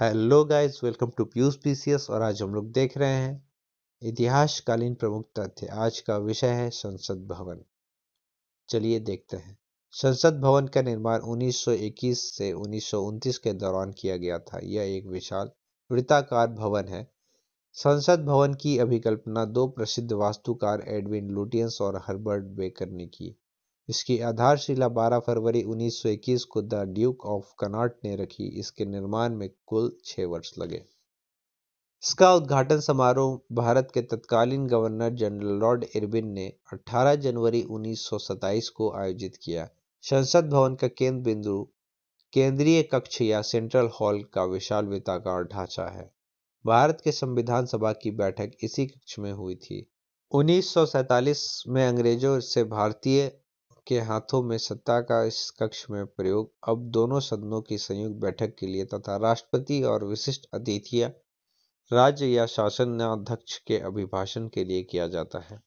hello guys welcome to Piyush PCS और आज हम लोग देख रहे हैं इतिहासकालीन प्रमुख तथ्य आज का विषय है संसद भवन चलिए देखते हैं संसद भवन का निर्माण 1921 से उन्नीस के दौरान किया गया था यह एक विशाल वृत्ताकार भवन है संसद भवन की अभिकल्पना दो प्रसिद्ध वास्तुकार एडविन लुटियंस और हर्बर्ट बेकर ने की इसकी आधारशिला 12 फरवरी 1921 को द ड्यूक ऑफ कनाट ने रखी इसके निर्माण में कुल छः वर्ष लगे इसका उद्घाटन समारोह भारत के तत्कालीन गवर्नर जनरल लॉर्ड इरविन ने 18 जनवरी 1927 को आयोजित किया संसद भवन का केंद्र बिंदु केंद्रीय कक्ष या सेंट्रल हॉल का विशाल वित्ताकार ढांचा है भारत के संविधान सभा की बैठक इसी कक्ष में हुई थी 1947 में अंग्रेजों से भारतीय के हाथों में सत्ता का इस कक्ष में प्रयोग अब दोनों सदनों की संयुक्त बैठक के लिए तथा राष्ट्रपति और विशिष्ट अतिथिया राज्य या शासन अध्यक्ष के अभिभाषण के लिए किया जाता है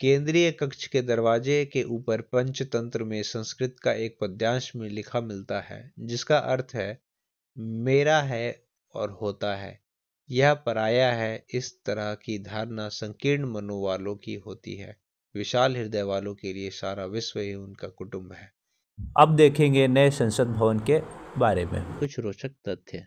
केंद्रीय कक्ष के दरवाजे के ऊपर पंचतंत्र में संस्कृत का एक पद्यांश में लिखा मिलता है जिसका अर्थ है मेरा है और होता है यह पराया है इस तरह की धारणा संकीर्ण मनोवालों की होती है विशाल हृदय वालों के लिए सारा विश्व ही उनका कुटुंब है अब देखेंगे नए संसद भवन के बारे में कुछ रोचक तथ्य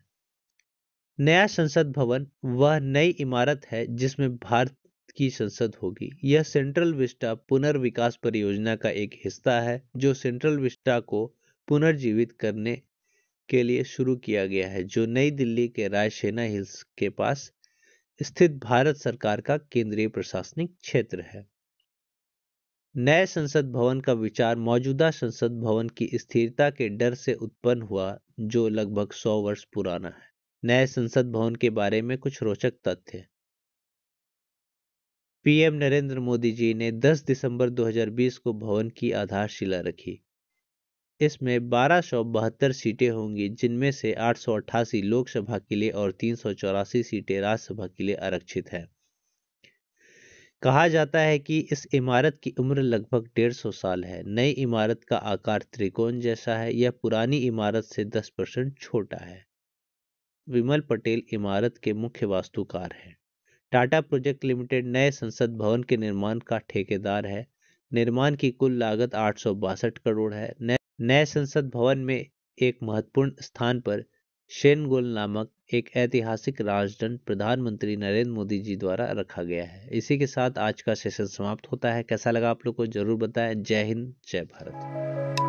नया संसद भवन वह नई इमारत है जिसमें भारत की संसद होगी यह सेंट्रल विस्टा पुनर्विकास परियोजना का एक हिस्सा है जो सेंट्रल विस्टा को पुनर्जीवित करने के लिए शुरू किया गया है जो नई दिल्ली के रायसेना हिल्स के पास स्थित भारत सरकार का केंद्रीय प्रशासनिक क्षेत्र है नए संसद भवन का विचार मौजूदा संसद भवन की स्थिरता के डर से उत्पन्न हुआ जो लगभग सौ वर्ष पुराना है नए संसद भवन के बारे में कुछ रोचक तथ्य पीएम नरेंद्र मोदी जी ने 10 दिसंबर 2020 को भवन की आधारशिला रखी इसमें बारह सीटें होंगी जिनमें से आठ लोकसभा के लिए और तीन सीटें राज्यसभा के लिए आरक्षित हैं कहा जाता है कि इस इमारत की उम्र लगभग डेढ़ सौ साल है नई इमारत का आकार त्रिकोण जैसा है यह पुरानी इमारत से दस परसेंट छोटा है विमल पटेल इमारत के मुख्य वास्तुकार हैं टाटा प्रोजेक्ट लिमिटेड नए संसद भवन के निर्माण का ठेकेदार है निर्माण की कुल लागत आठ करोड़ है नए संसद भवन में एक महत्वपूर्ण स्थान पर शेनगोल नामक एक ऐतिहासिक राजदंड प्रधानमंत्री नरेंद्र मोदी जी द्वारा रखा गया है इसी के साथ आज का सेशन समाप्त होता है कैसा लगा आप लोग को जरूर बताएं जय हिंद जय भारत